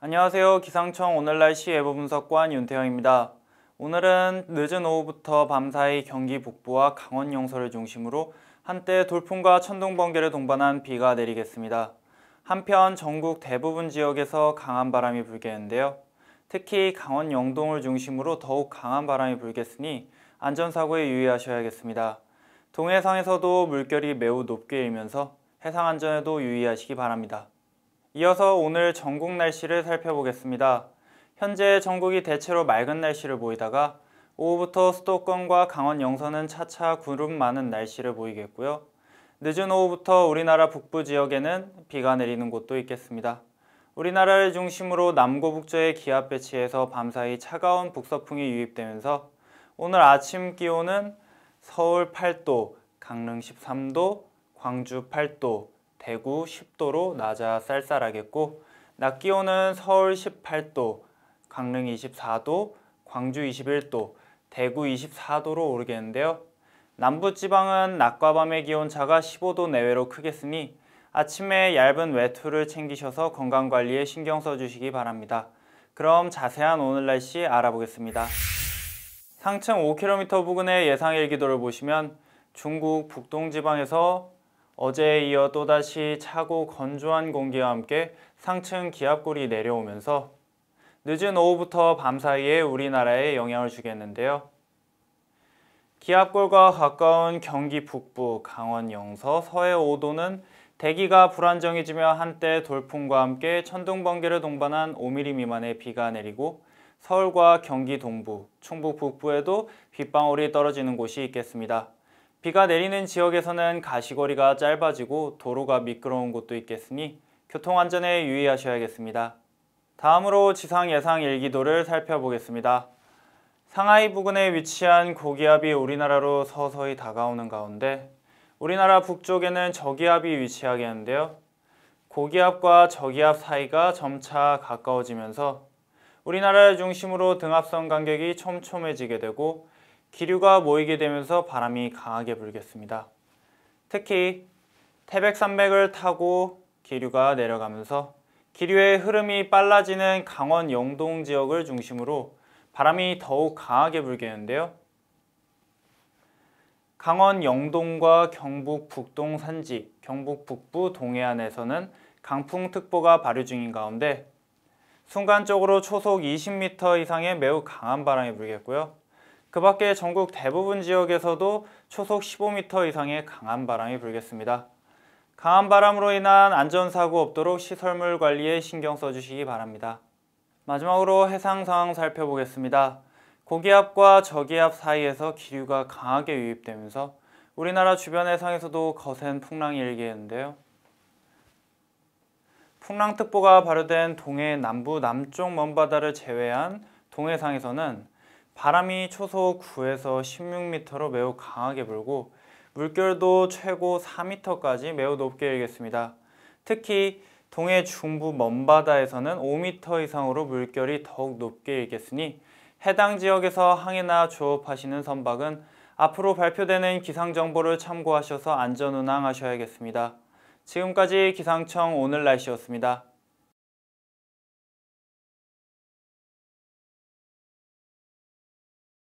안녕하세요. 기상청 오늘 날씨 예보 분석관 윤태영입니다. 오늘은 늦은 오후부터 밤사이 경기 북부와 강원 영서를 중심으로 한때 돌풍과 천둥 번개를 동반한 비가 내리겠습니다. 한편 전국 대부분 지역에서 강한 바람이 불겠는데요. 특히 강원 영동을 중심으로 더욱 강한 바람이 불겠으니 안전사고에 유의하셔야겠습니다. 동해상에서도 물결이 매우 높게 일면서 해상 안전에도 유의하시기 바랍니다. 이어서 오늘 전국 날씨를 살펴보겠습니다. 현재 전국이 대체로 맑은 날씨를 보이다가 오후부터 수도권과 강원 영서는 차차 구름 많은 날씨를 보이겠고요. 늦은 오후부터 우리나라 북부 지역에는 비가 내리는 곳도 있겠습니다. 우리나라를 중심으로 남고 북저의 기압 배치에서 밤사이 차가운 북서풍이 유입되면서 오늘 아침 기온은 서울 8도, 강릉 13도, 광주 8도, 대구 10도로 낮아 쌀쌀하겠고 낮 기온은 서울 18도, 강릉 24도, 광주 21도, 대구 24도로 오르겠는데요. 남부지방은 낮과 밤의 기온차가 15도 내외로 크겠으니 아침에 얇은 외투를 챙기셔서 건강관리에 신경 써주시기 바랍니다. 그럼 자세한 오늘 날씨 알아보겠습니다. 상층 5km 부근의 예상 일기도를 보시면 중국 북동지방에서 어제에 이어 또다시 차고 건조한 공기와 함께 상층 기압골이 내려오면서 늦은 오후부터 밤 사이에 우리나라에 영향을 주겠는데요. 기압골과 가까운 경기 북부, 강원 영서, 서해 5도는 대기가 불안정해지며 한때 돌풍과 함께 천둥 번개를 동반한 5mm 미만의 비가 내리고 서울과 경기 동부, 충북 북부에도 빗방울이 떨어지는 곳이 있겠습니다. 비가 내리는 지역에서는 가시거리가 짧아지고 도로가 미끄러운 곳도 있겠으니 교통안전에 유의하셔야겠습니다. 다음으로 지상 예상 일기도를 살펴보겠습니다. 상하이 부근에 위치한 고기압이 우리나라로 서서히 다가오는 가운데 우리나라 북쪽에는 저기압이 위치하겠는데요. 고기압과 저기압 사이가 점차 가까워지면서 우리나라를 중심으로 등압선 간격이 촘촘해지게 되고 기류가 모이게 되면서 바람이 강하게 불겠습니다. 특히 태백산맥을 타고 기류가 내려가면서 기류의 흐름이 빨라지는 강원 영동 지역을 중심으로 바람이 더욱 강하게 불겠는데요. 강원 영동과 경북 북동 산지, 경북 북부 동해안에서는 강풍특보가 발효 중인 가운데 순간적으로 초속 20m 이상의 매우 강한 바람이 불겠고요. 그 밖에 전국 대부분 지역에서도 초속 15m 이상의 강한 바람이 불겠습니다. 강한 바람으로 인한 안전사고 없도록 시설물 관리에 신경 써주시기 바랍니다. 마지막으로 해상 상황 살펴보겠습니다. 고기압과 저기압 사이에서 기류가 강하게 유입되면서 우리나라 주변 해상에서도 거센 풍랑이 일기했는데요. 풍랑특보가 발효된 동해 남부 남쪽 먼바다를 제외한 동해상에서는 바람이 초속 9에서 16m로 매우 강하게 불고 물결도 최고 4m까지 매우 높게 일겠습니다. 특히 동해 중부 먼바다에서는 5m 이상으로 물결이 더욱 높게 일겠으니 해당 지역에서 항해나 조업하시는 선박은 앞으로 발표되는 기상정보를 참고하셔서 안전운항하셔야겠습니다. 지금까지 기상청 오늘 날씨였습니다.